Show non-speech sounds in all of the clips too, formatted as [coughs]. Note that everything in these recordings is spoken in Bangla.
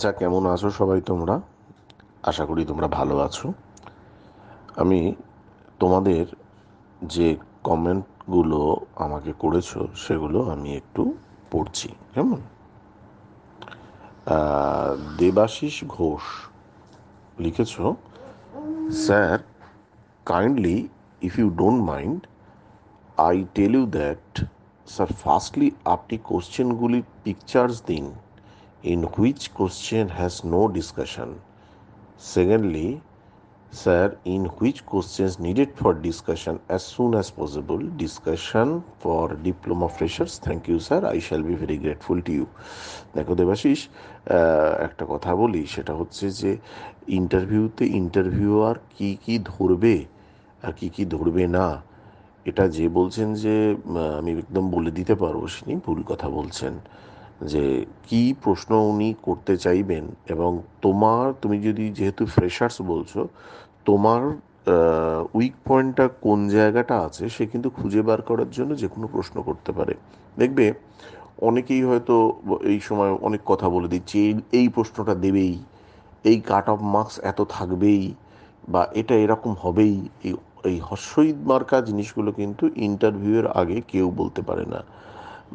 আচ্ছা কেমন আছো সবাই তোমরা আশা করি তোমরা ভালো আছো আমি তোমাদের যে কমেন্টগুলো আমাকে করেছো সেগুলো আমি একটু পড়ছি কেমন দেবাশিস ঘোষ লিখেছ sir kindly if you don't mind I tell you that sir firstly আপনি কোশ্চেনগুলির পিকচার্স দিন in which question has no discussion. Secondly, sir, in which questions needed for discussion as soon as possible. Discussion for diploma freshers. Thank you, sir. I shall be very grateful to you. দেখো দেবাশিস একটা কথা বলি সেটা হচ্ছে যে ইন্টারভিউতে ইন্টারভিউয়ার কি কি ধরবে আর কি কি ধরবে না এটা যে বলছেন যে আমি একদম বলে দিতে পারবো সেনি ভুল কথা বলছেন যে কি প্রশ্ন উনি করতে চাইবেন এবং তোমার তুমি যদি যেহেতু ফ্রেশার্স বলছো তোমার উইক পয়েন্টটা কোন জায়গাটা আছে সে কিন্তু খুঁজে বার করার জন্য যে কোনো প্রশ্ন করতে পারে দেখবে অনেকেই হয়তো এই সময় অনেক কথা বলে দিচ্ছে এই এই প্রশ্নটা দেবেই এই কাট অফ মার্কস এত থাকবেই বা এটা এরকম হবেই এই এই হর্ষইদ মার্কা জিনিসগুলো কিন্তু ইন্টারভিউয়ের আগে কেউ বলতে পারে না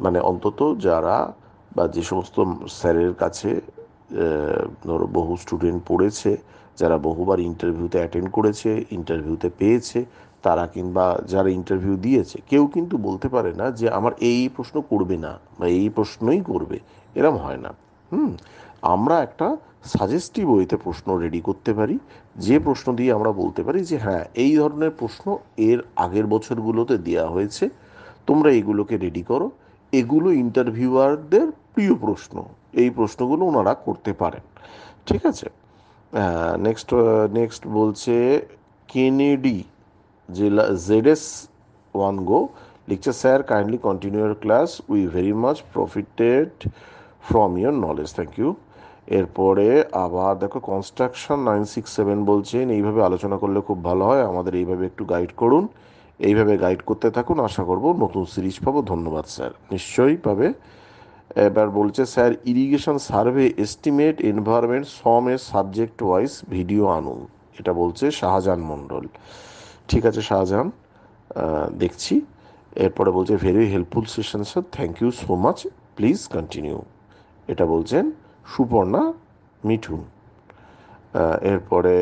মানে অন্তত যারা বা যে সমস্ত স্যারের কাছে ধরো বহু স্টুডেন্ট পড়েছে যারা বহুবার ইন্টারভিউতে অ্যাটেন্ড করেছে ইন্টারভিউতে পেয়েছে তারা কিংবা যারা ইন্টারভিউ দিয়েছে কেউ কিন্তু বলতে পারে না যে আমার এই প্রশ্ন করবে না বা এই প্রশ্নই করবে এরম হয় না হুম আমরা একটা সাজেস্টিভ ওয়েতে প্রশ্ন রেডি করতে পারি যে প্রশ্ন দিয়ে আমরা বলতে পারি যে হ্যাঁ এই ধরনের প্রশ্ন এর আগের বছরগুলোতে দেওয়া হয়েছে তোমরা এগুলোকে রেডি করো এগুলো ইন্টারভিউয়ারদের প্রিয় প্রশ্ন এই প্রশ্নগুলো ওনারা করতে পারেন ঠিক আছে নেক্সট নেক্সট বলছে কেনেডি জেলা জেডেস ওয়ান গো লিখছে sir kindly continue your class we very much profited from your knowledge thank you এরপরে আবার দেখো কনস্ট্রাকশন নাইন সিক্স সেভেন বলছেন এইভাবে আলোচনা করলে খুব ভালো হয় আমাদের এইভাবে একটু গাইড করুন এইভাবে গাইড করতে থাকুন আশা করব নতুন সিরিজ পাবো ধন্যবাদ স্যার নিশ্চয়ই পাবে এবার বলছে sir irrigation survey estimate environment some a subject wise video আনুন এটা বলছে শাহজাহান মণ্ডল ঠিক আছে শাহজাহান দেখছি এরপরে বলছে very helpful session sir thank you so much please continue এটা বলছেন সুপর্ণা মিঠুন এরপরে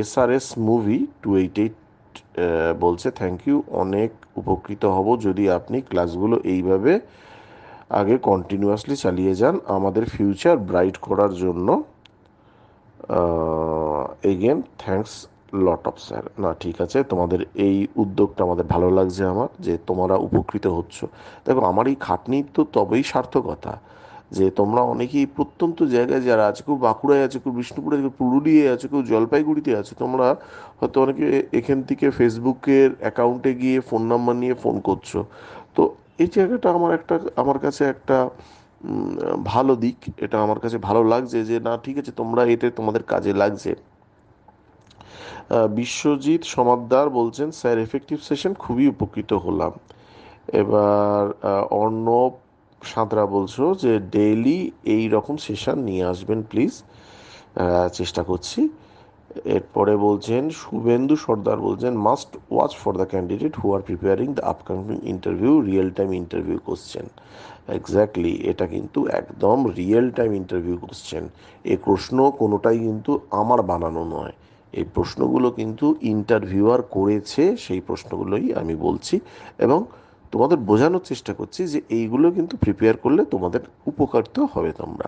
SRS movie two eight eight বলছে থ্যাংক ইউ অনেক উপকৃত হব যদি আপনি ক্লাসগুলো এইভাবে আগে কন্টিনিউয়াসলি চালিয়ে যান আমাদের ফিউচার ব্রাইট করার জন্য again thanks lot of sir না ঠিক আছে তোমাদের এই উদ্যোগটা আমাদের ভালো লাগছে আমার যে তোমরা উপকৃত হচ্ছ দেখো আমার এই খাটনি তো তবেই সার্থকতা যে তোমরা অনেকেই প্রত্যন্ত জায়গায় যারা আছে কেউ বাঁকুড়ায় আছে কেউ বিষ্ণুপুরে আছো পুরুলিয়ায় আছে কেউ জলপাইগুড়িতে আছে তোমরা হয়তো অনেকে এখান থেকে ফেসবুকের অ্যাকাউন্টে গিয়ে ফোন নাম্বার নিয়ে ফোন করছো তো এই জায়গাটা আমার একটা আমার কাছে একটা ভালো দিক এটা আমার কাছে ভালো লাগছে যে না ঠিক আছে তোমরা এতে তোমাদের কাজে লাগছে বিশ্বজিৎ সমাদদার বলছেন স্যার এফেক্টিভ সেশন খুবই উপকৃত হলাম এবার অর্ণব সাঁতরা বলছো যে ডেইলি এই রকম সেশন নিয়ে আসবেন প্লিজ চেষ্টা করছি এরপরে বলছেন শুভেন্দু সর্দার বলছেন must watch for the candidate who are preparing the upcoming interview real time interview করছেন এক্স্যাক্টলি এটা কিন্তু একদম রিয়েল টাইম ইন্টারভিউ করছেন এ প্রশ্ন কোনোটাই কিন্তু আমার বানানো নয় এই প্রশ্নগুলো কিন্তু ইন্টারভিউয়ার করেছে সেই প্রশ্নগুলোই আমি বলছি এবং তোমাদের বোঝানোর চেষ্টা করছি যে এইগুলো কিন্তু প্রিপেয়ার করলে তোমাদের উপকারিত হবে তোমরা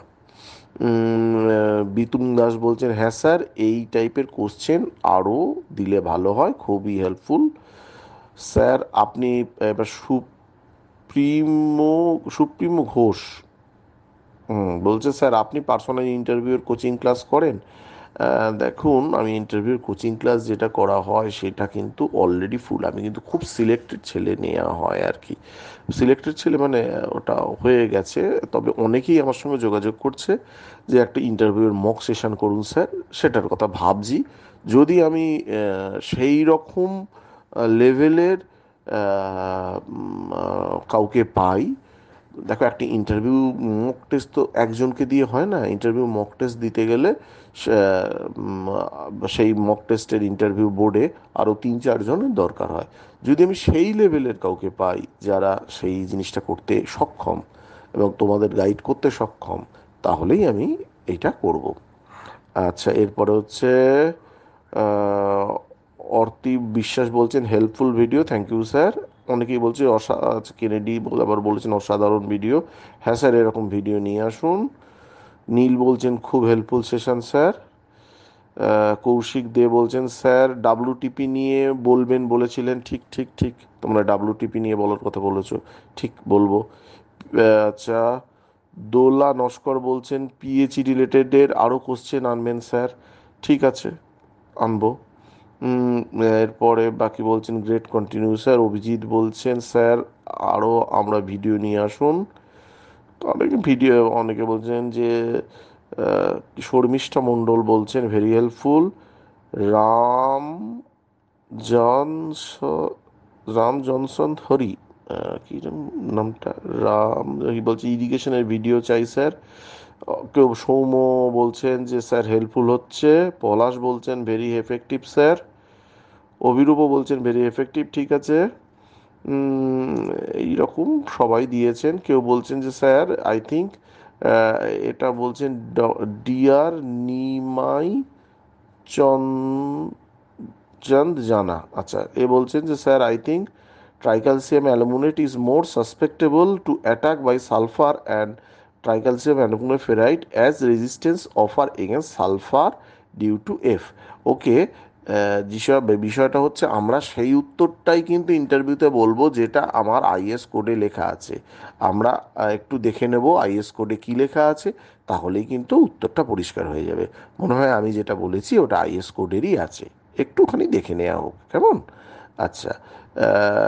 বিতুম দাস বলছেন হ্যাঁ স্যার এই টাইপের কোশ্চেন আরও দিলে ভালো হয় খুবই হেল্পফুল স্যার আপনি এবার সুপ্রিমো সুপ্রিমো ঘোষ বলছে স্যার আপনি পার্সোনাল ইন্টারভিউর কোচিং ক্লাস করেন দেখুন আমি ইন্টারভিউ কোচিং ক্লাস যেটা করা হয় সেটা কিন্তু অলরেডি ফুল আমি কিন্তু খুব সিলেক্টেড ছেলে নেওয়া হয় আর কি সিলেক্টেড ছেলে মানে ওটা হয়ে গেছে তবে অনেকেই আমার সঙ্গে যোগাযোগ করছে যে একটা ইন্টারভিউয়ের মক সেশন করুন স্যার সেটার কথা ভাবছি যদি আমি সেই রকম লেভেলের কাউকে পাই দেখো একটা ইন্টারভিউ মক টেস্ট তো একজনকে দিয়ে হয় না ইন্টারভিউ মক টেস্ট দিতে গেলে সেই মক টেস্টের ইন্টারভিউ বোর্ডে আরও তিন চারজনের দরকার হয় যদি আমি সেই লেভেলের কাউকে পাই যারা সেই জিনিসটা করতে সক্ষম এবং তোমাদের গাইড করতে সক্ষম তাহলেই আমি এটা করব আচ্ছা এরপরে হচ্ছে অর্তি বিশ্বাস বলছেন helpful video thank you sir অনেকেই বলছে অসা কেনেডি আচ্ছা, আবার বলেছেন অসাধারণ ভিডিও হ্যাঁ স্যার এরকম ভিডিও নিয়ে আসুন নীল বলছেন খুব helpful session sir Kaushik De বলছেন স্যার ডাব্লুটিপি নিয়ে বলবেন বলেছিলেন ঠিক ঠিক ঠিক তোমরা ডাব্লুটিপি নিয়ে বলার কথা বলেছ ঠিক বলবো আচ্ছা দোলা নস্কর বলছেন পিএইচি রিলেটেডের আরও কোশ্চেন আনবেন স্যার ঠিক আছে আনবো এরপরে বাকি বলছেন গ্রেট কন্টিনিউ স্যার অভিজিৎ বলছেন স্যার আরও আমরা ভিডিও নিয়ে আসুন তো ভিডিও অনেকে বলছেন যে শর্মিষ্ঠা মণ্ডল বলছেন very helpful Ram Johns Ram Johnson Hari কি নামটা রাম বলছে ইরিগেশনের ভিডিও চাই স্যার কেউ সৌম বলছেন যে স্যার হেল্পফুল হচ্ছে পলাশ বলছেন ভেরি এফেক্টিভ স্যার অভিরূপও বলছেন ভেরি এফেক্টিভ ঠিক আছে এই রকম সবাই দিয়েছেন কেউ বলছেন যে স্যার আই থিঙ্ক এটা বলছেন ডিয়ার নিমাই চন্দ জানা আচ্ছা এ বলছেন যে sir I think tricalcium aluminate is more susceptible to attack by sulphur and tricalcium alumino ferrite as resistance offer against sulphur due to F okay বিষয়টা হচ্ছে আমরা সেই উত্তরটাই কিন্তু ইন্টারভিউতে বলবো যেটা আমার আইএস কোডে লেখা আছে আমরা একটু দেখে নেব আইএস কোডে কি লেখা আছে তাহলেই কিন্তু উত্তরটা পরিষ্কার হয়ে যাবে মনে হয় আমি যেটা বলেছি ওটা আইএস কোডেরই আছে একটুখানি দেখে নেওয়া হোক কেমন আচ্ছা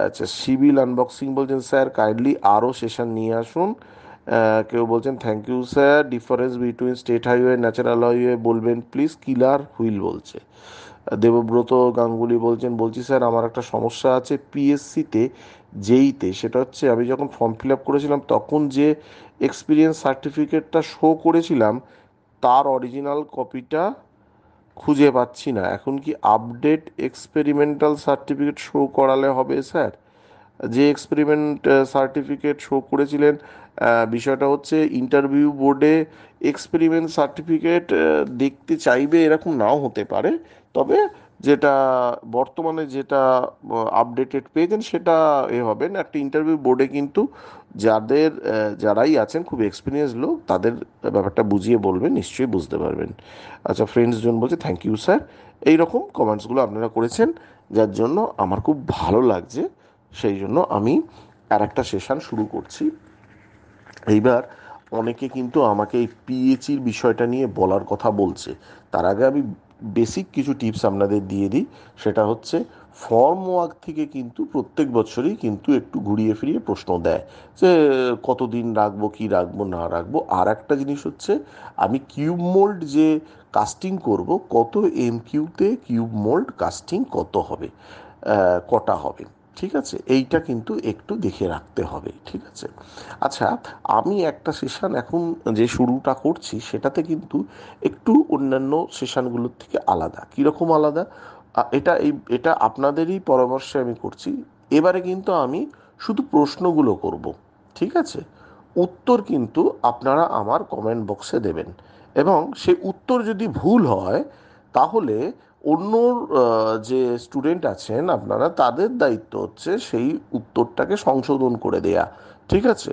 আচ্ছা সিভিল আনবক্সিং বলছেন স্যার কাইন্ডলি আরও সেশন নিয়ে আসুন কেউ বলছেন thank you sir difference between state highway natural highway বলবেন প্লিজ কিলার হুইল বলছে দেবব্রত গাঙ্গুলি বলছেন বলছি স্যার আমার একটা সমস্যা আছে পিএসসিতে জেইতে e সেটা হচ্ছে আমি যখন ফর্ম ফিল আপ করেছিলাম তখন যে এক্সপিরিয়েন্স সার্টিফিকেটটা শো করেছিলাম তার অরিজিনাল কপিটা খুঁজে পাচ্ছি না এখন কি আপডেট এক্সপেরিমেন্টাল সার্টিফিকেট শো করালে হবে স্যার যে এক্সপেরিমেন্ট সার্টিফিকেট শো করেছিলেন বিষয়টা হচ্ছে ইন্টারভিউ বোর্ডে এক্সপেরিমেন্ট সার্টিফিকেট দেখতে চাইবে এরকম নাও হতে পারে তবে যেটা বর্তমানে যেটা আপডেটেড পেয়েছেন সেটা এ হবে না একটা ইন্টারভিউ বোর্ডে কিন্তু যাদের যারাই আছেন খুব এক্সপিরিয়েন্স লোক তাদের ব্যাপারটা বুঝিয়ে বলবেন নিশ্চয়ই বুঝতে পারবেন আচ্ছা ফ্রেন্ডস জন বলছে থ্যাংক ইউ স্যার এই রকম কমেন্টসগুলো আপনারা করেছেন যার জন্য আমার খুব ভালো লাগছে সেই জন্য আমি আর একটা সেশন শুরু করছি এইবার অনেকে কিন্তু আমাকে এই পিএইচির বিষয়টা নিয়ে বলার কথা বলছে তার আগে আমি বেসিক কিছু টিপস আপনাদের দিয়ে দিই সেটা হচ্ছে ফর্ম ওয়ার্ক থেকে কিন্তু প্রত্যেক বছরই কিন্তু একটু ঘুরিয়ে ফিরিয়ে প্রশ্ন দেয় যে কতদিন রাখবো কি রাখবো না রাখবো আর একটা জিনিস হচ্ছে আমি কিউব মোল্ড যে কাস্টিং করব কত এম কিউতে কিউব মোল্ড কাস্টিং কত হবে কটা হবে ঠিক আছে এইটা কিন্তু একটু দেখে রাখতে হবে ঠিক আছে আচ্ছা আমি একটা সেশন এখন যে শুরুটা করছি সেটাতে কিন্তু একটু অন্যান্য সেশনগুলোর থেকে আলাদা কীরকম আলাদা এটা এই এটা আপনাদেরই পরামর্শে আমি করছি এবারে কিন্তু আমি শুধু প্রশ্নগুলো করব ঠিক আছে উত্তর কিন্তু আপনারা আমার কমেন্ট বক্সে দেবেন এবং সেই উত্তর যদি ভুল হয় তাহলে অন্য যে স্টুডেন্ট আছেন আপনারা তাদের দায়িত্ব হচ্ছে সেই উত্তরটাকে সংশোধন করে দেয়া ঠিক আছে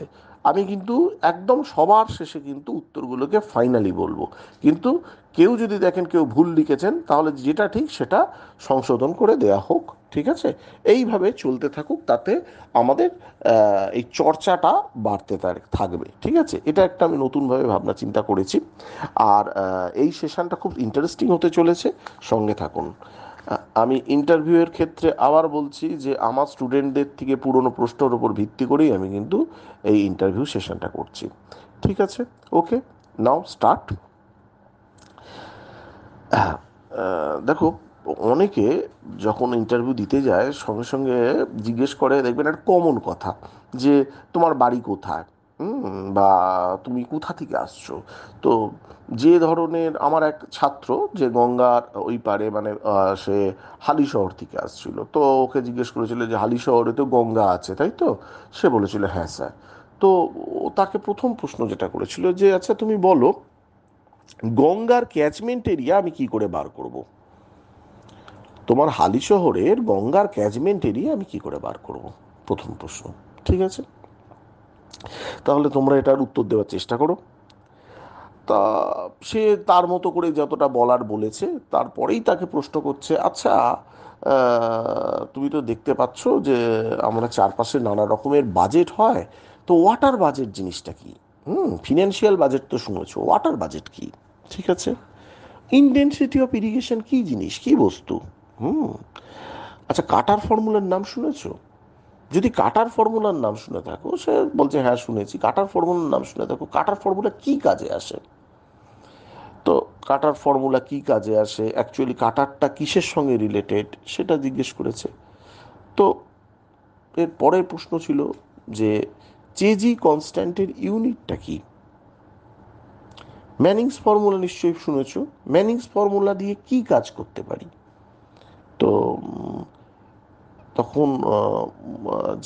আমি কিন্তু একদম সবার শেষে কিন্তু উত্তরগুলোকে ফাইনালি বলবো কিন্তু কেউ যদি দেখেন কেউ ভুল লিখেছেন তাহলে যেটা ঠিক সেটা সংশোধন করে দেয়া হোক ঠিক আছে এইভাবে চলতে থাকুক তাতে আমাদের এই চর্চাটা বাড়তে থাকবে ঠিক আছে এটা একটা আমি নতুনভাবে ভাবনা চিন্তা করেছি আর এই সেশনটা খুব ইন্টারেস্টিং হতে চলেছে সঙ্গে থাকুন আমি ইন্টারভিউয়ের ক্ষেত্রে আবার বলছি যে আমার স্টুডেন্টদের থেকে পুরনো প্রশ্নের ওপর ভিত্তি করেই আমি কিন্তু এই ইন্টারভিউ সেশনটা করছি ঠিক আছে ওকে নাও স্টার্ট দেখো অনেকে যখন ইন্টারভিউ দিতে যায় সঙ্গে সঙ্গে জিজ্ঞেস করে দেখবেন একটা কমন কথা যে তোমার বাড়ি কোথায় বা তুমি কোথা থেকে আসছো তো যে ধরনের আমার এক ছাত্র যে গঙ্গার ওই পারে মানে সে হালি শহর থেকে আসছিল তো ওকে জিজ্ঞেস করেছিল যে হালি শহরে তো গঙ্গা আছে তাই তো সে বলেছিল হ্যাঁ স্যার তো তাকে প্রথম প্রশ্ন যেটা করেছিল যে আচ্ছা তুমি বলো গঙ্গার ক্যাচমেন্ট এরিয়া আমি কি করে বার করবো তোমার হালি শহরের গঙ্গার ক্যাচমেন্ট এরিয়া আমি কি করে বার করব প্রথম প্রশ্ন ঠিক আছে তাহলে তোমরা এটার উত্তর দেওয়ার চেষ্টা করো তা সে তার মতো করে যতটা বলার বলেছে তারপরেই তাকে প্রশ্ন করছে আচ্ছা তুমি তো দেখতে পাচ্ছ যে আমরা চারপাশে নানা রকমের বাজেট হয় তো ওয়াটার বাজেট জিনিসটা কি হুম ফিনান্সিয়াল বাজেট তো শুনেছো ওয়াটার বাজেট কি ঠিক আছে ইনডেন্সিটি অফ ইরিগেশন কি জিনিস কি বস্তু হুম আচ্ছা কাটার ফর্মুলার নাম শুনেছো যদি কাটার ফর্মুলার নাম শুনে থাকো সে বলছে হ্যাঁ শুনেছি কাটার ফর্মুলার নাম শুনে থাকো কাটার ফর্মুলা কি কাজে আসে তো কাটার ফর্মুলা কি কাজে আসে অ্যাকচুয়ালি কাটারটা কিসের সঙ্গে রিলেটেড সেটা জিজ্ঞেস করেছে তো এর পরের প্রশ্ন ছিল যে চেজি কনস্ট্যান্টের ইউনিটটা কি ম্যানিংস ফর্মুলা নিশ্চয়ই শুনেছ ম্যানিংস ফর্মুলা দিয়ে কি কাজ করতে পারি তো তখন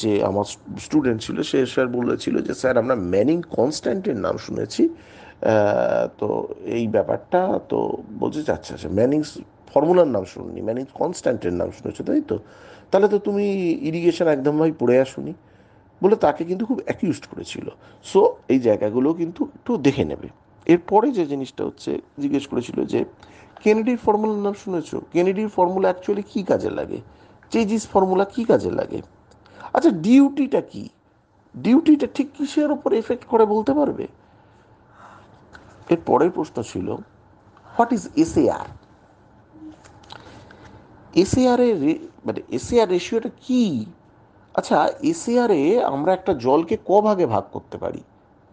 যে আমার স্টুডেন্ট ছিল সে স্যার বলেছিল যে স্যার আমরা ম্যানিং কনস্ট্যান্টের নাম শুনেছি তো এই ব্যাপারটা তো বলছে আচ্ছা আচ্ছা ম্যানিংস ফর্মুলার নাম শুনিনি ম্যানিং কনস্ট্যান্টের নাম শুনেছো তাই তো তাহলে তো তুমি ইরিগেশন একদম ভাই পড়ে আসুনি বলে তাকে কিন্তু খুব অ্যাকিউজড করেছিল সো এই জায়গাগুলো কিন্তু একটু দেখে নেবে এরপরে যে জিনিসটা হচ্ছে জিজ্ঞেস করেছিল যে কেনেডির ফর্মুলার নাম শুনেছ কেনেডির ফর্মুলা অ্যাকচুয়ালি কী কাজে লাগে চেজিস ফর্মুলা কী কাজে লাগে আচ্ছা ডিউটিটা কি ডিউটিটা ঠিক কিসের ওপর এফেক্ট করে বলতে পারবে এর পরের প্রশ্ন ছিল হোয়াট ইজ এসএআর এসএআর এর মানে এসএআর রেশিওটা কি আচ্ছা এসএআর এ আমরা একটা জলকে ক ভাগে ভাগ করতে পারি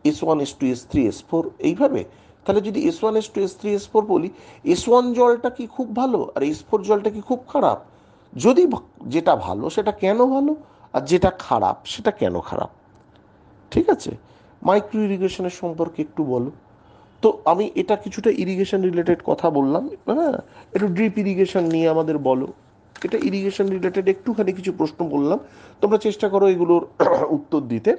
S one S two S three S four এইভাবে তাহলে যদি S one S two S three S four বলি এস ওয়ান জলটা কি খুব ভালো আর এস ফোর জলটা কি খুব খারাপ যদি যেটা ভালো সেটা কেন ভালো আর যেটা খারাপ সেটা কেন খারাপ ঠিক আছে মাইক্রো ইরিগেশনের সম্পর্কে একটু বলো তো আমি এটা কিছুটা ইরিগেশন রিলেটেড কথা বললাম হ্যাঁ একটু ড্রিপ ইরিগেশন নিয়ে আমাদের বলো এটা ইরিগেশন রিলেটেড একটুখানি কিছু প্রশ্ন বললাম তোমরা চেষ্টা করো এগুলোর উত্তর দিতে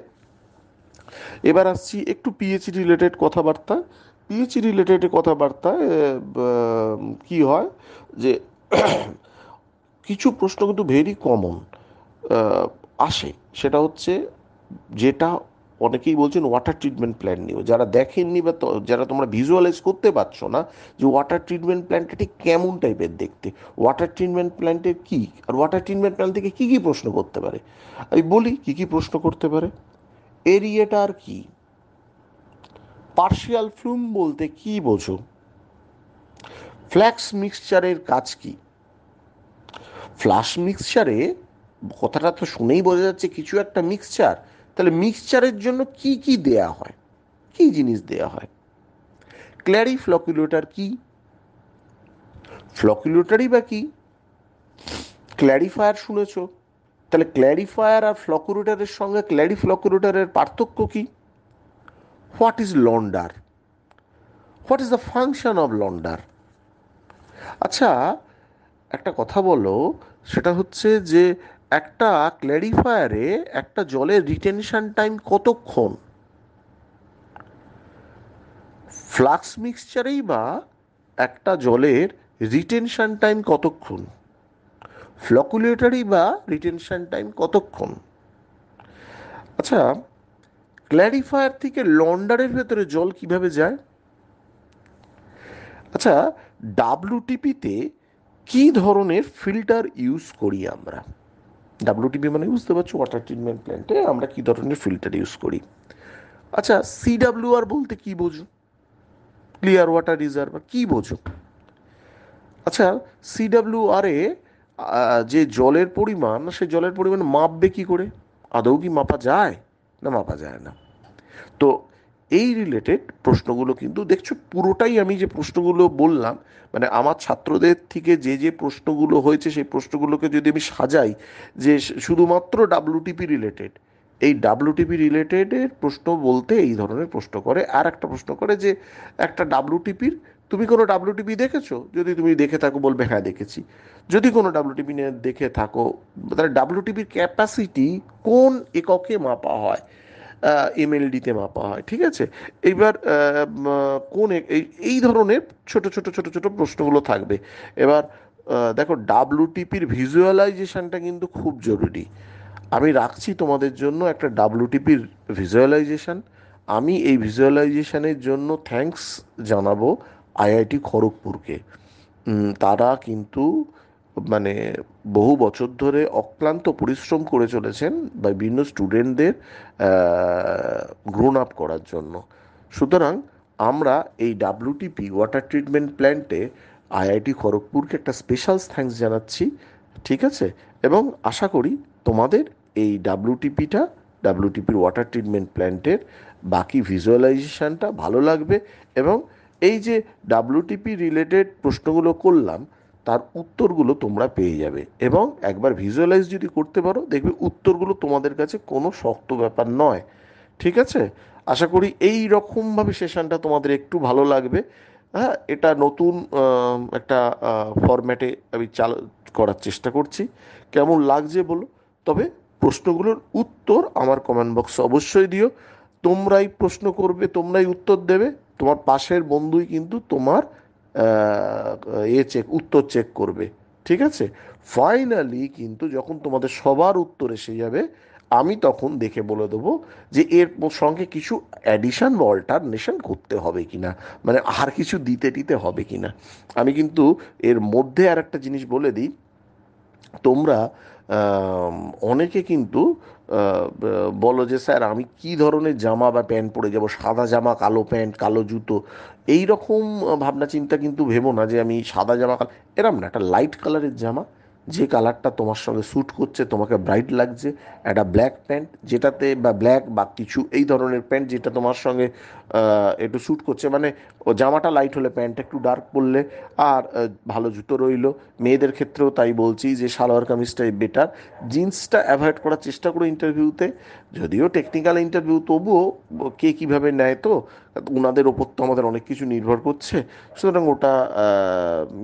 এবার আসছি একটু পিএইচি রিলেটেড কথাবার্তা পিএইচই রিলেটেড কথাবার্তায় কি হয় যে কিছু প্রশ্ন কিন্তু ভেরি কমন আসে সেটা হচ্ছে যেটা অনেকেই বলছেন ওয়াটার ট্রিটমেন্ট প্ল্যান নিয়ে যারা দেখেননি বা যারা তোমরা ভিজুয়ালাইজ করতে পারছো না যে ওয়াটার ট্রিটমেন্ট প্ল্যান্টটা ঠিক কেমন টাইপের দেখতে ওয়াটার ট্রিটমেন্ট প্ল্যান্টের কী আর ওয়াটার ট্রিটমেন্ট প্ল্যান থেকে কী কী প্রশ্ন করতে পারে আমি বলি কী কী প্রশ্ন করতে পারে এরিয়াটা আর কী পার্শিয়াল ফ্লুম বলতে কি বোঝো ফ্ল্যাক্স মিক্সচারের কাজ কি ফ্লাশ মিক্সচারে কথাটা তো শুনেই বোঝা যাচ্ছে কিছু একটা মিক্সচার তাহলে মিক্সচারের জন্য কি কি দেয়া হয় কি জিনিস দেয়া হয় ক্ল্যারি ফ্লকুলেটার কি ফ্লকুলেটারই বা কি ক্ল্যারিফায়ার শুনেছ তাহলে ক্ল্যারিফায়ার আর ফ্লকুলেটারের সঙ্গে ক্ল্যারি ফ্লকুলেটারের পার্থক্য কী what is launder what is the function of launder আচ্ছা একটা কথা বলো সেটা হচ্ছে যে একটা ক্ল্যারিফায়ারে একটা জলের রিটেনশন টাইম কতক্ষণ ফ্লাক্স মিক্সচারেই বা একটা জলের রিটেনশন টাইম কতক্ষণ ফ্লকুলেটারই বা রিটেনশন টাইম কতক্ষণ আচ্ছা ক্ল্যারিফায়ার থেকে লন্ডারের ভেতরে জল কিভাবে যায় আচ্ছা ডাব্লুটিপিতে কি ধরনের ফিল্টার ইউজ করি আমরা ডাব্লুটিপি মানে বুঝতে পারছো ওয়াটার ট্রিটমেন্ট প্ল্যান্টে আমরা কি ধরনের ফিল্টার ইউজ করি আচ্ছা সিডাব্লিউআর বলতে কি বোঝো ক্লিয়ার ওয়াটার রিজার্ভ কি বোঝো আর আচ্ছা, সিডাব্লিউআরে যে জলের পরিমাণ সে জলের পরিমাণ মাপবে কি করে আদৌ কি মাপা যায় না মাপা যায় না তো এই রিলেটেড প্রশ্নগুলো কিন্তু দেখছো পুরোটাই আমি যে প্রশ্নগুলো বললাম মানে আমার ছাত্রদের থেকে যে যে প্রশ্নগুলো হয়েছে সেই প্রশ্নগুলোকে যদি আমি সাজাই যে শুধুমাত্র ডাব্লুটিপি রিলেটেড এই ডাব্লুটিপি রিলেটেডের প্রশ্ন বলতে এই ধরনের প্রশ্ন করে আর একটা প্রশ্ন করে যে একটা ডাব্লুটিপির তুমি কোনো ডাব্লিউটিপি দেখেছো যদি তুমি দেখে থাকো বলবে হ্যাঁ দেখেছি যদি কোনো ডাব্লিউটিপি নিয়ে দেখে থাকো তাহলে ডাব্লিউটিপির ক্যাপাসিটি কোন এককে মাপা হয় এমএলডিতে মাপা হয় ঠিক আছে এইবার কোন এই ধরনের ছোট ছোট ছোট ছোট প্রশ্নগুলো থাকবে এবার দেখো ডাব্লিউটিপির ভিজুয়ালাইজেশনটা কিন্তু খুব জরুরি আমি রাখছি তোমাদের জন্য একটা ডাব্লিউটিপির ভিজুয়ালাইজেশান আমি এই ভিজুয়ালাইজেশানের জন্য থ্যাংকস জানাবো আইআইটি খড়গপুরকে তারা কিন্তু মানে বহু বছর ধরে অক্লান্ত পরিশ্রম করে চলেছেন বিভিন্ন স্টুডেন্টদের গ্রোন আপ করার জন্য সুতরাং আমরা এই ডাব্লিউটিপি ওয়াটার ট্রিটমেন্ট প্ল্যান্টে আইআইটি খড়গপুরকে একটা স্পেশাল থ্যাঙ্কস জানাচ্ছি ঠিক আছে এবং আশা করি তোমাদের এই ডাব্লিউটিপিটা ডাব্লিউটিপির ওয়াটার ট্রিটমেন্ট প্ল্যান্টের বাকি ভিজুয়ালাইজেশানটা ভালো লাগবে এবং এই যে ডাব্লিউটিপি রিলেটেড প্রশ্নগুলো করলাম তার উত্তরগুলো তোমরা পেয়ে যাবে এবং একবার ভিজুয়ালাইজ যদি করতে পারো দেখবে উত্তরগুলো তোমাদের কাছে কোনো শক্ত ব্যাপার নয় ঠিক আছে আশা করি এই রকমভাবে সেশনটা তোমাদের একটু ভালো লাগবে হ্যাঁ এটা নতুন একটা ফরম্যাটে আমি চাল করার চেষ্টা করছি কেমন লাগছে বলো তবে প্রশ্নগুলোর উত্তর আমার কমেন্ট বক্সে অবশ্যই দিও তোমরাই প্রশ্ন করবে তোমরাই উত্তর দেবে তোমার পাশের বন্ধুই কিন্তু তোমার এ চেক উত্তর চেক করবে ঠিক আছে ফাইনালি কিন্তু যখন তোমাদের সবার উত্তর এসে যাবে আমি তখন দেখে বলে দেবো যে এর সঙ্গে কিছু অ্যাডিশন বা অল্টারনেশন করতে হবে কি না মানে আর কিছু দিতে দিতে হবে কি না আমি কিন্তু এর মধ্যে আর একটা জিনিস বলে দিই তোমরা অনেকে কিন্তু বলো যে স্যার আমি কি ধরনের জামা বা প্যান্ট পরে যাব সাদা জামা কালো প্যান্ট কালো জুতো এই রকম ভাবনা চিন্তা কিন্তু ভেবো না যে আমি সাদা জামা কালো এরম না একটা লাইট কালারের জামা যে কালারটা তোমার সঙ্গে স্যুট করছে তোমাকে ব্রাইট লাগছে একটা ব্ল্যাক প্যান্ট যেটাতে বা ব্ল্যাক বা কিছু এই ধরনের প্যান্ট যেটা তোমার সঙ্গে একটু স্যুট করছে মানে ও জামাটা লাইট হলে প্যান্টটা একটু ডার্ক পরলে আর ভালো জুতো রইল মেয়েদের ক্ষেত্রেও তাই বলছি যে সালোয়ার কামিজটাই বেটার জিন্সটা অ্যাভয়েড করার চেষ্টা করো ইন্টারভিউতে যদিও টেকনিক্যাল ইন্টারভিউ তবুও কে কীভাবে নেয় তো ওনাদের ওপর তো আমাদের অনেক কিছু নির্ভর করছে সুতরাং ওটা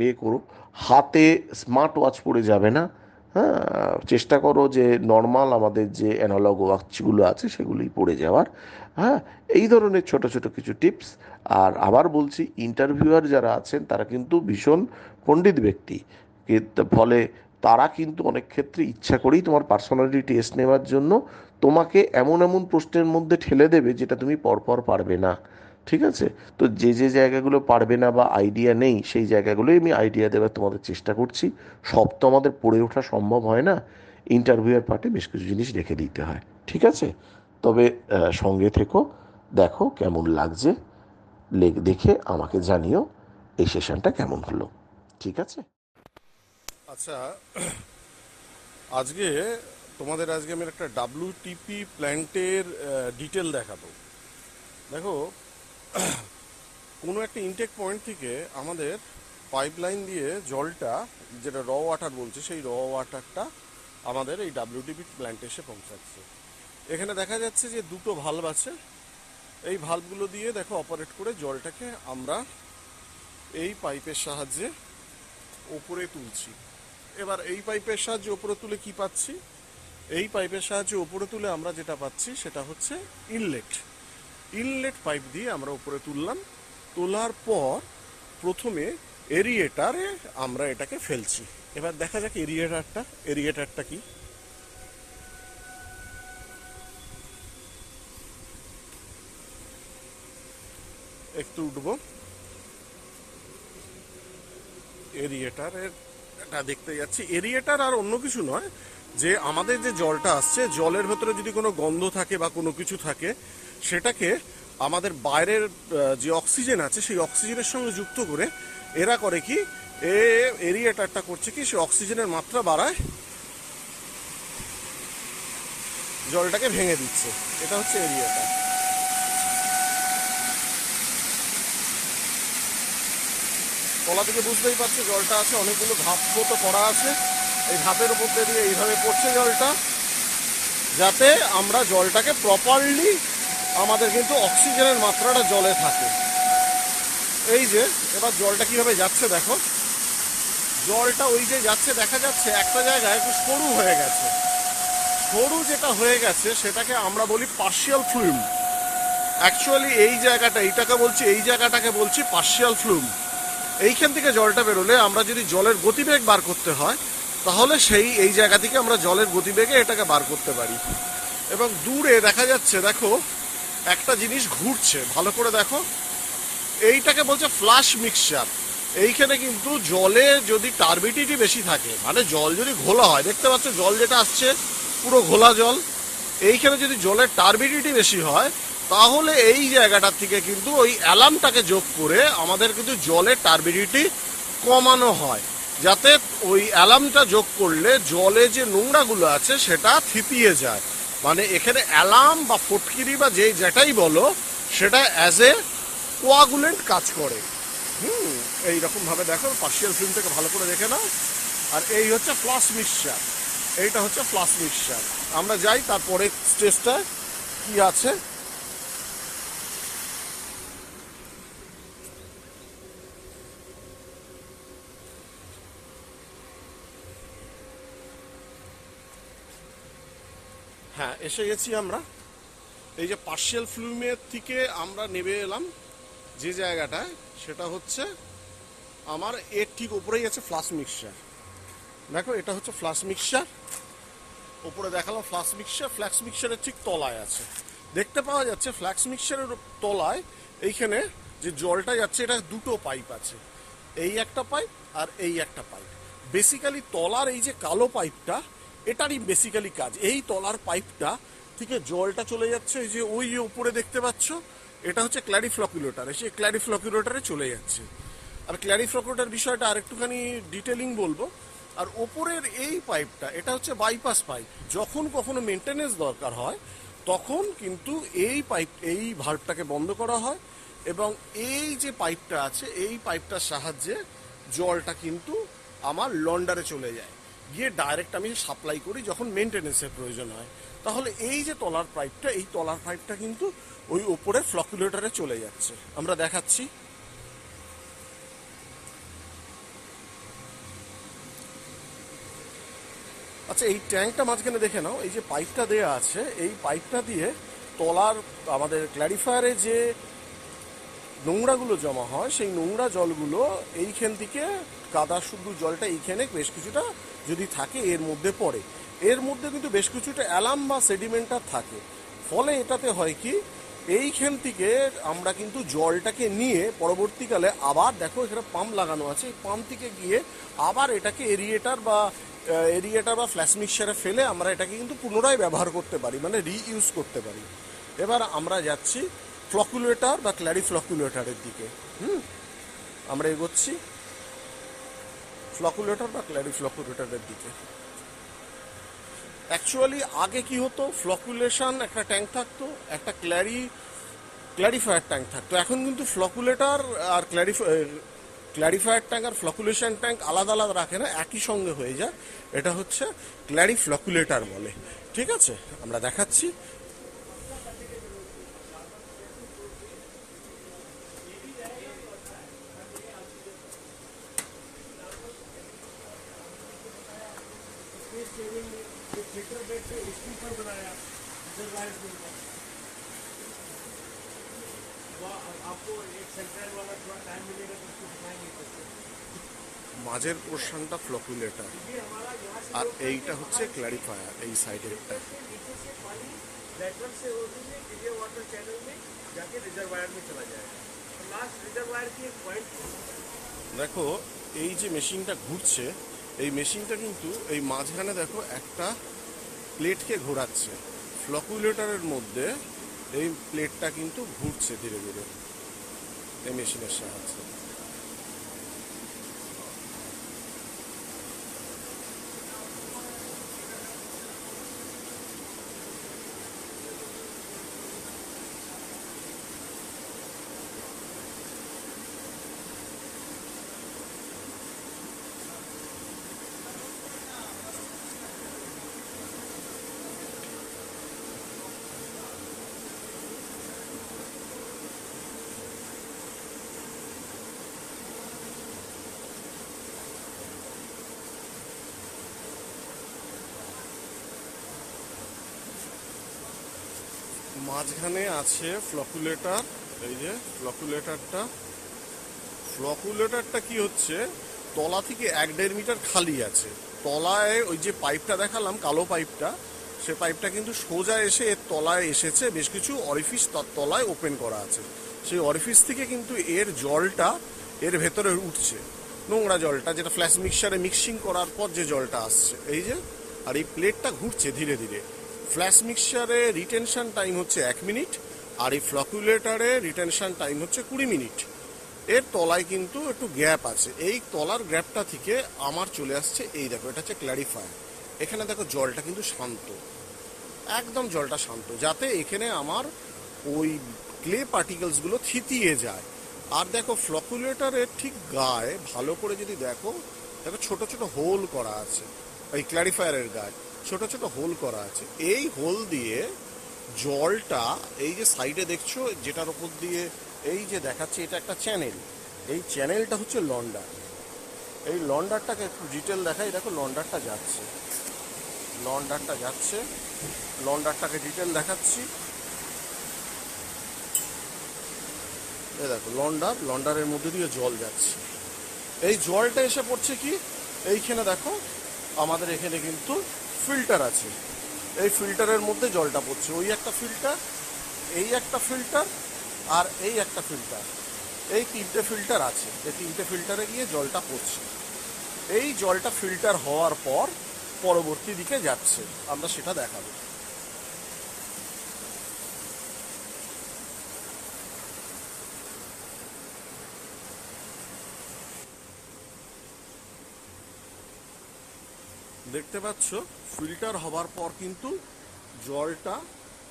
ইয়ে করুক হাতে স্মার্ট ওয়াচ পরে যাবে না হ্যাঁ চেষ্টা করো যে নর্মাল আমাদের যে অ্যানালগ ওয়াচগুলো আছে সেগুলি পড়ে যাওয়ার হ্যাঁ এই ধরনের ছোট ছোট কিছু টিপস আর আবার বলছি ইন্টারভিউয়ার যারা আছেন তারা কিন্তু ভীষণ পণ্ডিত ব্যক্তি ফলে তারা কিন্তু অনেক ক্ষেত্রে ইচ্ছা করেই তোমার পার্সোনালিটি টেস্ট নেওয়ার জন্য তোমাকে এমন এমন প্রশ্নের মধ্যে ঠেলে দেবে যেটা তুমি পরপর পারবে না ঠিক আছে তো যে যে জায়গাগুলো পারবে না বা আইডিয়া নেই সেই জায়গাগুলোই আমি আইডিয়া দেওয়ার তোমাদের চেষ্টা করছি সব তো আমাদের পড়ে ওঠা সম্ভব হয় না ইন্টারভিউয়ের পার্টে বেশ কিছু জিনিস রেখে দিতে হয় ঠিক আছে তবে সঙ্গে থেকো দেখো কেমন লাগছে দেখে আমাকে জানিও এই সেশনটা কেমন হলো ঠিক আছে আচ্ছা আজকে তোমাদের আজকে আমি একটা ডাব্লিউটিপি প্ল্যান্টের ডিটেল দেখাবো দেখো [coughs] কোনো একটা ইনটেক পয়েন্ট থেকে আমাদের পাইপলাইন দিয়ে জলটা যেটা র ওয়াটার বলছে সেই র ওয়াটারটা আমাদের এই ডাব্লিউডিবি প্ল্যান্টে এসে পৌঁছাচ্ছে এখানে দেখা যাচ্ছে যে দুটো ভাল্ব আছে এই ভাল্বগুলো দিয়ে দেখো অপারেট করে জলটাকে আমরা এই পাইপের সাহায্যে ওপরে তুলছি এবার এই পাইপের সাহায্যে ওপরে তুলে কি পাচ্ছি এই পাইপের সাহায্যে ওপরে তুলে আমরা যেটা পাচ্ছি সেটা হচ্ছে ইনলেট ইনলেট পাইপ দিয়ে আমরা উপরে তুললাম তোলার পর প্রথমে এরিয়েটারে আমরা এটাকে ফেলছি এবার দেখা যাক এরিয়েটারটা এরিয়েটারটা কি একটু উঠব এরিয়েটারের এটা দেখতে যাচ্ছি এরিয়েটার আর অন্য কিছু নয় যে আমাদের যে জলটা আসছে জলের ভেতরে যদি কোনো গন্ধ থাকে বা কোনো কিছু থাকে সেটাকে আমাদের বাইরের যে অক্সিজেন আছে সেই অক্সিজেনের সঙ্গে যুক্ত করে এরা করে কি এ একটা করছে কি সে অক্সিজেনের মাত্রা বাড়ায় জলটাকে ভেঙে দিচ্ছে এটা হচ্ছে এরিয়াটা তলা থেকে বুঝতেই পারছে জলটা আছে অনেকগুলো ধাপ মতো করা আছে এই ধাপের উপর দিয়ে এইভাবে পড়ছে জলটা যাতে আমরা জলটাকে প্রপারলি আমাদের কিন্তু অক্সিজেনের মাত্রাটা জলে থাকে এই যে এবার জলটা কিভাবে যাচ্ছে দেখো জলটা ওই যে যাচ্ছে দেখা যাচ্ছে একটা জায়গায় একটু সরু হয়ে গেছে সরু যেটা হয়ে গেছে সেটাকে আমরা বলি পার্শিয়াল ফ্লুম অ্যাকচুয়ালি এই জায়গাটা এইটাকে বলছি এই জায়গাটাকে বলছি পার্শিয়াল ফ্লুম এইখান থেকে জলটা বেরোলে আমরা যদি জলের গতিবেগ বার করতে হয় তাহলে সেই এই জায়গা থেকে আমরা জলের গতিবেগে এটাকে বার করতে পারি এবং দূরে দেখা যাচ্ছে দেখো একটা জিনিস ঘুরছে ভালো করে দেখো এইটাকে বলছে ফ্লাশ মিক্সচার এইখানে কিন্তু জলে যদি টার্বিটিটি বেশি থাকে মানে জল যদি ঘোলা হয় দেখতে পাচ্ছ জল যেটা আসছে পুরো ঘোলা জল এইখানে যদি জলের টার্বিটিটি বেশি হয় তাহলে এই জায়গাটার থেকে কিন্তু ওই অ্যালার্মটাকে যোগ করে আমাদের কিন্তু জলের টার্বিডিটি কমানো হয় যাতে ওই অ্যালার্মটা যোগ করলে জলে যে নোংরাগুলো আছে সেটা থিপিয়ে যায় মানে এখানে অ্যালার্ম বা ফুটকিরি বা যে যেটাই বলো সেটা অ্যাজ এ কোয়াগুলেন্ট কাজ করে হুম এইরকমভাবে দেখো পার্শিয়াল ফিল্ম থেকে ভালো করে দেখে নাও আর এই হচ্ছে ফ্লাস মিক্সচার এইটা হচ্ছে ফ্লাস মিক্সচার আমরা যাই তারপরে স্টেজটা কি আছে হ্যাঁ এসে গেছি আমরা এই যে পার্শিয়াল ফ্লুমের থেকে আমরা নেবে এলাম যে জায়গাটায় সেটা হচ্ছে আমার এর ঠিক ওপরেই আছে ফ্লাস মিক্সচার দেখো এটা হচ্ছে ফ্লাস মিক্সচার ওপরে দেখালাম ফ্লাস মিক্সচার ফ্ল্যাক্স মিক্সচারের ঠিক তলায় আছে দেখতে পাওয়া যাচ্ছে ফ্ল্যাক্স মিক্সচারের তলায় এইখানে যে জলটা যাচ্ছে এটা দুটো পাইপ আছে এই একটা পাইপ আর এই একটা পাইপ বেসিক্যালি তলার এই যে কালো পাইপটা এটারই বেসিক্যালি কাজ এই তলার পাইপটা থেকে জলটা চলে যাচ্ছে যে ওই যে উপরে দেখতে পাচ্ছ এটা হচ্ছে ক্ল্যারিফ্লকুলেটার সেই ক্ল্যারিফ্লকুলেটারে চলে যাচ্ছে আর ক্ল্যারিফ্লকুলেটার বিষয়টা আরেকটুখানি ডিটেলিং বলবো আর ওপরের এই পাইপটা এটা হচ্ছে বাইপাস পাইপ যখন কখনো মেনটেনেন্স দরকার হয় তখন কিন্তু এই পাইপ এই ভার্ভটাকে বন্ধ করা হয় এবং এই যে পাইপটা আছে এই পাইপটার সাহায্যে জলটা কিন্তু আমার লন্ডারে চলে যায় গিয়ে ডাইরেক্ট আমি সাপ্লাই করি যখন মেনটেনেন্সের প্রয়োজন হয় তাহলে এই যে তলার পাইপটা এই তলার পাইপটা কিন্তু ওই ওপরে ফ্লকুলেটারে চলে যাচ্ছে আমরা দেখাচ্ছি আচ্ছা এই ট্যাঙ্কটা মাঝখানে দেখে নাও এই যে পাইপটা দেয়া আছে এই পাইপটা দিয়ে তলার আমাদের ক্ল্যারিফায়ারে যে নোংরাগুলো জমা হয় সেই নোংরা জলগুলো এইখান থেকে কাদা শুদ্ধ জলটা এইখানে বেশ কিছুটা যদি থাকে এর মধ্যে পড়ে এর মধ্যে কিন্তু বেশ কিছুটা অ্যালাম বা সেডিমেন্টার থাকে ফলে এটাতে হয় কি এইখান থেকে আমরা কিন্তু জলটাকে নিয়ে পরবর্তীকালে আবার দেখো এখানে পাম্প লাগানো আছে এই পাম্প থেকে গিয়ে আবার এটাকে এরিয়েটার বা এরিয়েটার বা ফ্ল্যাশ মিক্সারে ফেলে আমরা এটাকে কিন্তু পুনরায় ব্যবহার করতে পারি মানে রিইউজ করতে পারি এবার আমরা যাচ্ছি ফ্লকুলেটার বা ক্ল্যারি ফ্লকুলেটারের দিকে হুম আমরা এগোচ্ছি ফ্লকুলেটর বা ফ্লকুলেটরের দিকে অ্যাকচুয়ালি আগে কি হতো ফ্লকুলেশন একটা ট্যাঙ্ক থাকতো একটা ক্ল্যারি ক্ল্যারিফায়ার ট্যাঙ্ক থাকতো এখন কিন্তু ফ্লকুলেটর আর ক্ল্যারিফায়ার ক্ল্যারিফায়ার ট্যাঙ্ক আর ফ্লকুলেশন ট্যাঙ্ক আলাদা আলাদা রাখে না একই সঙ্গে হয়ে যায় এটা হচ্ছে ক্ল্যারি ফ্লকুলেটর বলে ঠিক আছে আমরা দেখাচ্ছি पे बनाया इधर लाइट মাঝের পোর্শনটা ফ্লকুলেটার আর এইটা হচ্ছে ক্ল্যারিফায়ার এই সাইডেরটা দেখো এই যে মেশিনটা ঘুরছে এই মেশিনটা কিন্তু এই মাঝখানে দেখো একটা প্লেটকে ঘোরাচ্ছে ফ্লকুলেটরের মধ্যে এই প্লেটটা কিন্তু ঘুরছে ধীরে ধীরে এই মেশিনের সাহায্যে মাঝখানে আছে ফ্লকুলেটার এই যে ফ্লকুলেটারটা ফ্লকুলেটারটা কি হচ্ছে তলা থেকে এক দেড় মিটার খালি আছে তলায় ওই যে পাইপটা দেখালাম কালো পাইপটা সে পাইপটা কিন্তু সোজা এসে এর তলায় এসেছে বেশ কিছু অরিফিস তার তলায় ওপেন করা আছে সেই অরিফিস থেকে কিন্তু এর জলটা এর ভেতরে উঠছে নোংরা জলটা যেটা ফ্ল্যাশ মিক্সারে মিক্সিং করার পর যে জলটা আসছে এই যে আর এই প্লেটটা ঘুরছে ধীরে ধীরে ফ্ল্যাশ মিক্সচারে রিটেনশন টাইম হচ্ছে এক মিনিট আর এই ফ্লকুলেটারে রিটেনশন টাইম হচ্ছে কুড়ি মিনিট এর তলায় কিন্তু একটু গ্যাপ আছে এই তলার গ্যাপটা থেকে আমার চলে আসছে এই দেখো এটা হচ্ছে ক্ল্যারিফায়ার এখানে দেখো জলটা কিন্তু শান্ত একদম জলটা শান্ত যাতে এখানে আমার ওই ক্লে পার্টিকেলসগুলো থিতিয়ে যায় আর দেখো ফ্লকুলেটারের ঠিক গায়ে ভালো করে যদি দেখো দেখো ছোট ছোট হোল করা আছে ওই ক্ল্যারিফায়ারের গায়ে ছোট ছোট হোল করা আছে এই হোল দিয়ে জলটা এই যে সাইডে দেখছো যেটার উপর দিয়ে এই যে দেখাচ্ছে এটা একটা চ্যানেল এই চ্যানেলটা হচ্ছে লন্ডার এই লন্ডারটাকে একটু ডিটেল দেখাই দেখো লন্ডারটা যাচ্ছে লন্ডারটা যাচ্ছে লন্ডারটাকে ডিটেল দেখাচ্ছি এই দেখো লন্ডার লন্ডারের মধ্যে দিয়ে জল যাচ্ছে এই জলটা এসে পড়ছে কি এইখানে দেখো আমাদের এখানে কিন্তু ফিল্টার আছে এই ফিল্টারের মধ্যে জলটা পড়ছে ওই একটা ফিল্টার এই একটা ফিল্টার আর এই একটা ফিল্টার এই তিনটে ফিল্টার আছে এই তিনটে ফিল্টারে গিয়ে জলটা পড়ছে এই জলটা ফিল্টার হওয়ার পর পরবর্তী দিকে যাচ্ছে আমরা সেটা দেখাবো দেখতে পাচ্ছ ফিল্টার হবার পর কিন্তু জলটা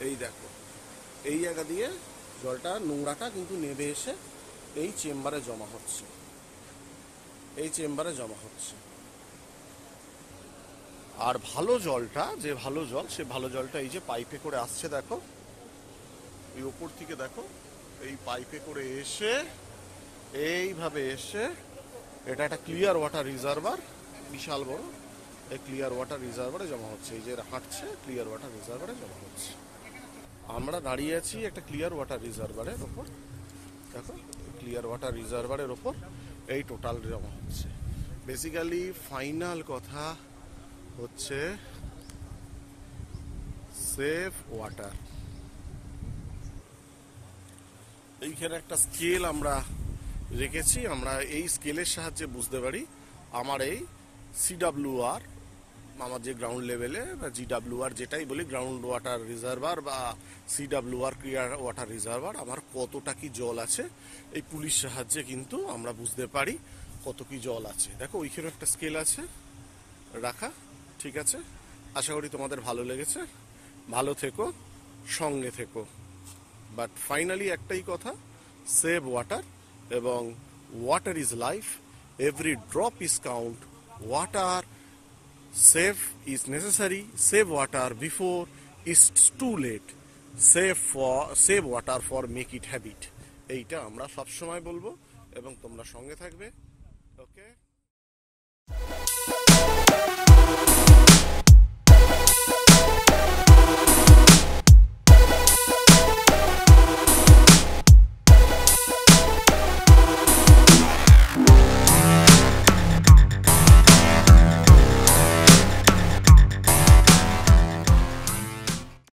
এই দেখো এই জায়গা দিয়ে জলটা নোংরাটা কিন্তু নেবে এসে এই চেম্বারে জমা হচ্ছে এই চেম্বারে জমা হচ্ছে আর ভালো জলটা যে ভালো জল সে ভালো জলটা এই যে পাইপে করে আসছে দেখো এই ওপর থেকে দেখো এই পাইপে করে এসে এইভাবে এসে এটা একটা ক্লিয়ার ওয়াটার রিজার্ভার বিশাল বড় ক্লিয়ার ওয়াটার রিজার্ভারে জমা হচ্ছে এই যে হাঁটছে ক্লিয়ার ওয়াটার রিজার্ভারে জমা হচ্ছে আমরা দাঁড়িয়ে আছি একটা ক্লিয়ার ওয়াটার রিজার্ভারের ওপর দেখো ক্লিয়ার ওয়াটার রিজার্ভারের ওপর এই টোটাল জমা হচ্ছে বেসিক্যালি ফাইনাল কথা হচ্ছে সেফ ওয়াটার এইখানে একটা স্কেল আমরা রেখেছি আমরা এই স্কেলের সাহায্যে বুঝতে পারি আমার এই সিডাব্লিউআর আমার যে গ্রাউন্ড লেভেলে বা আর যেটাই বলি গ্রাউন্ড ওয়াটার রিজার্ভার বা আর ক্রিয়ার ওয়াটার রিজার্ভার আমার কতটা কি জল আছে এই পুলিশ সাহায্যে কিন্তু আমরা বুঝতে পারি কত কি জল আছে দেখো ওইখানে একটা স্কেল আছে রাখা ঠিক আছে আশা করি তোমাদের ভালো লেগেছে ভালো থেকো সঙ্গে থেকো বাট ফাইনালি একটাই কথা সেভ ওয়াটার এবং water is life every drop is count water Save is necessary. Save water before it's too late. Save for save water for make it habit. এইটা আমরা সবসময় বলবো এবং তোমরা সঙ্গে থাকবে ওকে